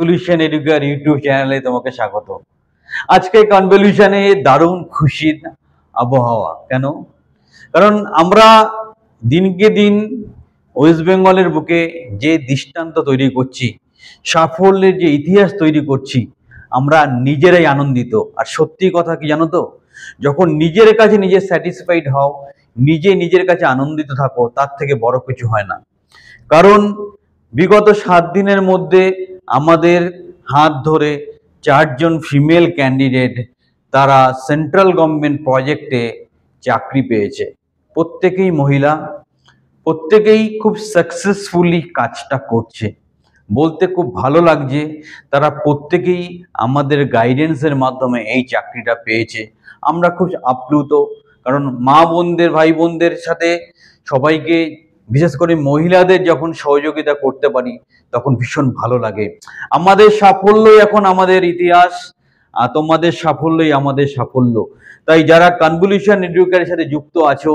Convolution এডুকার YouTube চ্যানেলে তোমাকে স্বাগত আজকে কনভলিউশনে দারুণ খুশির আবহাওয়া কেন কারণ আমরা দিনকে দিন ওয়েস্ট বেঙ্গলের বুকে যে দৃষ্টান্ত তৈরি করছি সাফল্যের যে ইতিহাস তৈরি করছি আমরা নিজেরাই আনন্দিত আর সত্যি কথা কি জানো তো যখন নিজের কাছে নিজে স্যাটিসফাইড হও নিজে নিজের কাছে আনন্দিত থাকো তার থেকে বড় কিছু হয় না কারণ বিগত সাত দিনের মধ্যে আমাদের হাত ধরে চারজন ফিমেল ক্যান্ডিডেট তারা সেন্ট্রাল গভর্নমেন্ট প্রজেক্টে চাকরি পেয়েছে প্রত্যেকেই মহিলা প্রত্যেকেই খুব সাকসেসফুলি কাজটা করছে বলতে খুব ভালো লাগছে তারা প্রত্যেকেই আমাদের গাইডেন্সের মাধ্যমে এই চাকরিটা পেয়েছে আমরা খুব আপ্লুত কারণ মা বোনদের ভাই বোনদের সাথে সবাইকে বিশেষ করে মহিলাদের যখন সহযোগিতা করতে পারি তখন ভীষণ ভালো লাগে আমাদের সাফল্যই এখন আমাদের ইতিহাস তোমাদের সাফল্যই আমাদের সাফল্য তাই যারা কনভলিউশন এডুকের সাথে যুক্ত আছো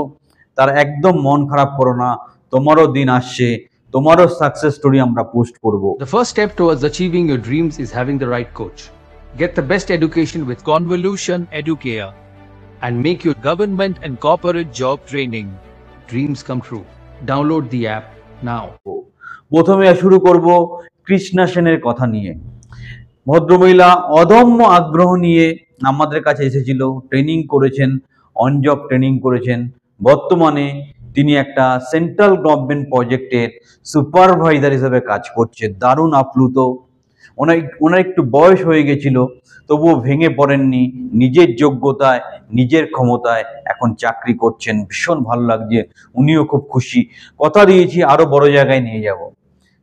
তারা একদম মন খারাপ করো না তোমারও দিন আসছে তোমারও সাকসেস স্টোরি আমরা পোস্ট করব the first step towards achieving your dreams is having the right coach get the best education with Convolution Educare and make your government and corporate job training dreams come true. Download the app now প্রথমে শুরু করব কৃষ্ণা সেনের কথা নিয়ে ভদ্রমহিলা অদম্য আগ্রহ নিয়ে আমাদের কাছে এসেছিল ট্রেনিং করেছেন অনজব ট্রেনিং করেছেন বর্তমানে তিনি একটা সেন্ট্রাল গভর্নমেন্ট প্রজেক্টের সুপারভাইজার হিসেবে কাজ করছে দারুণ আপ্লুত ওনার ওনার একটু বয়স হয়ে গেছিল তবুও ভেঙে পড়েননি নিজের যোগ্যতায় নিজের ক্ষমতায় এখন চাকরি করছেন ভীষণ ভালো লাগছে উনিও খুব খুশি কথা দিয়েছি আরও বড় জায়গায় নিয়ে যাব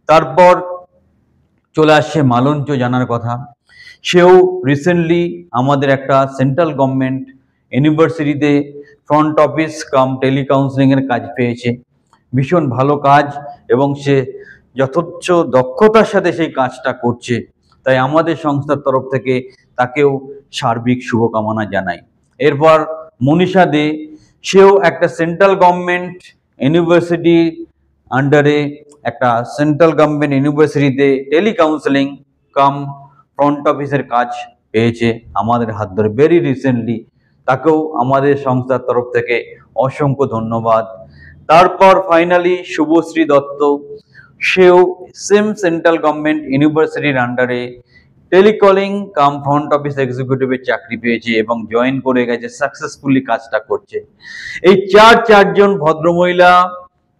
তারপর চলে আসছে মালঞ্চ জানার কথা সেও রিসেন্টলি আমাদের একটা সেন্ট্রাল গভর্নমেন্ট ইউনিভার্সিটিতে ফ্রন্ট অফিস কাম টেলিকাউন্সেলিংয়ের কাজ পেয়েছে ভীষণ ভালো কাজ এবং সে যথেচ্ছ দক্ষতার সাথে সেই কাজটা করছে তাই আমাদের সংস্থার তরফ থেকে তাকেও সার্বিক শুভকামনা জানাই এরপর মনীষা দে সেও একটা সেন্ট্রাল গভর্নমেন্ট ইউনিভার্সিটি আন্ডারে একটা সেন্ট্রাল গভর্নমেন্ট ইউনিভার্সিটিতে টেলি কাউন্সেলিং কাম ফ্রন্ট অফিসের কাজ পেয়েছে আমাদের হাত ধরে ভেরি রিসেন্টলি তাকেও আমাদের সংস্থার তরফ থেকে অসংখ্য ধন্যবাদ তারপর ফাইনালি শুভশ্রী দত্ত সেও সেম সেন্ট্রাল গভর্নমেন্ট ইউনিভার্সিটির আন্ডারে টেলিকলিং কাম ফ্রন্ট অফিস এক্সিকিউটিভের চাকরি পেয়েছে এবং জয়েন করে গেছে সাকসেসফুলি কাজটা করছে এই চার চারজন ভদ্রমহিলা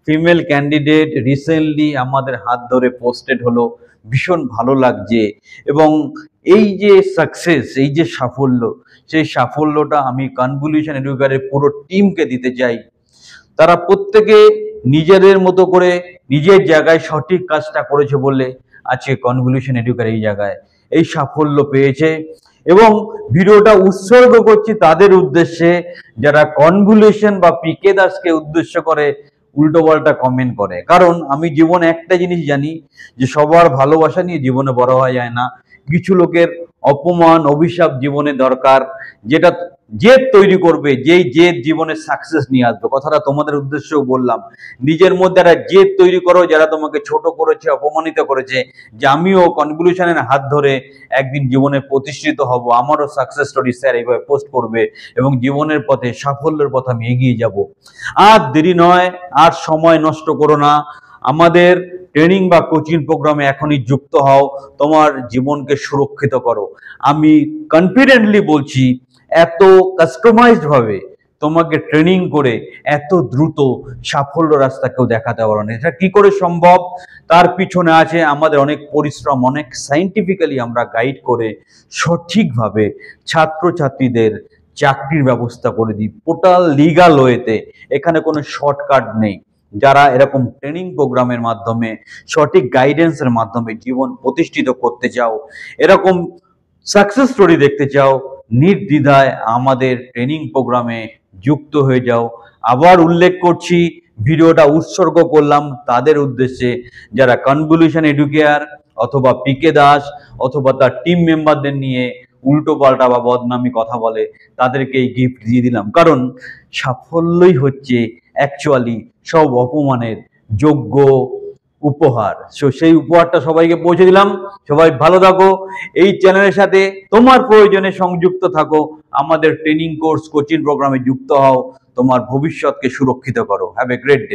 ফিমেল ক্যান্ডিডেট রিসেন্টলি আমাদের হাত ধরে পোস্টেড হলো ভীষণ ভালো লাগছে এবং এই যে সাকসেস এই যে সাফল্য সেই সাফল্যটা আমি কনভলিউশন এডুকারের পুরো টিমকে দিতে চাই তারা প্রত্যেকে নিজেদের মতো করে নিজের জায়গায় সঠিক কাজটা করেছে বলে আজকে কনভলিউশন এডুকার এই জায়গায় এই সাফল্য পেয়েছে এবং ভিডিওটা উৎসর্গ করছি তাদের উদ্দেশ্যে যারা কনভলিউশন বা পিকে দাসকে উদ্দেশ্য করে উল্টো পাল্টা কমেন্ট করে কারণ আমি জীবনে একটা জিনিস জানি যে সবার ভালোবাসা নিয়ে জীবনে বড় হওয়া যায় না কিছু লোকের অপমান অভিশাপ জীবনে দরকার যেটা জেদ তৈরি করবে যেই জেদ জীবনে সাকসেস নিয়ে আসবে কথাটা তোমাদের উদ্দেশ্যেও বললাম নিজের মধ্যে একটা জেদ তৈরি করো যারা তোমাকে ছোট করেছে অপমানিত করেছে যে আমিও কনভলিউশনের হাত ধরে একদিন জীবনে প্রতিষ্ঠিত হব আমারও সাকসেস স্টোরি স্যার এইভাবে পোস্ট করবে এবং জীবনের পথে সাফল্যের পথে আমি এগিয়ে যাব আর দেরি নয় আর সময় নষ্ট করো না আমাদের ট্রেনিং বা কোচিং প্রোগ্রামে এখনই যুক্ত হও তোমার জীবনকে সুরক্ষিত করো আমি কনফিডেন্টলি বলছি এত কাস্টমাইজড ভাবে তোমাকে ট্রেনিং করে এত দ্রুত সাফল্য রাস্তা কেউ দেখাতে পারো না এটা কি করে সম্ভব তার পিছনে আছে আমাদের অনেক পরিশ্রম অনেক সাইন্টিফিক্যালি আমরা গাইড করে সঠিকভাবে ছাত্রছাত্রীদের চাকরির ব্যবস্থা করে দিই টোটাল লিগাল ওয়েতে এখানে কোনো শর্টকাট নেই যারা এরকম ট্রেনিং প্রোগ্রামের মাধ্যমে সঠিক গাইডেন্সের মাধ্যমে জীবন প্রতিষ্ঠিত করতে চাও এরকম সাকসেস স্টোরি দেখতে চাও নির্দ্বিধায় আমাদের ট্রেনিং প্রোগ্রামে যুক্ত হয়ে যাও আবার উল্লেখ করছি ভিডিওটা উৎসর্গ করলাম তাদের উদ্দেশ্যে যারা কনভলিউশন এডুকেয়ার অথবা পিকে দাস অথবা তার টিম মেম্বারদের নিয়ে উল্টো পাল্টা বা বদনামি কথা বলে তাদেরকে এই গিফট দিয়ে দিলাম কারণ সাফল্যই হচ্ছে অ্যাকচুয়ালি সব অপমানের যোগ্য উপহার সো সেই উপহারটা সবাইকে পৌঁছে দিলাম সবাই ভালো থাকো এই চ্যানেলের সাথে তোমার প্রয়োজনে সংযুক্ত থাকো আমাদের ট্রেনিং কোর্স কোচিং প্রোগ্রামে যুক্ত হও তোমার ভবিষ্যৎকে সুরক্ষিত করো হ্যাভ এ গ্রেট ডে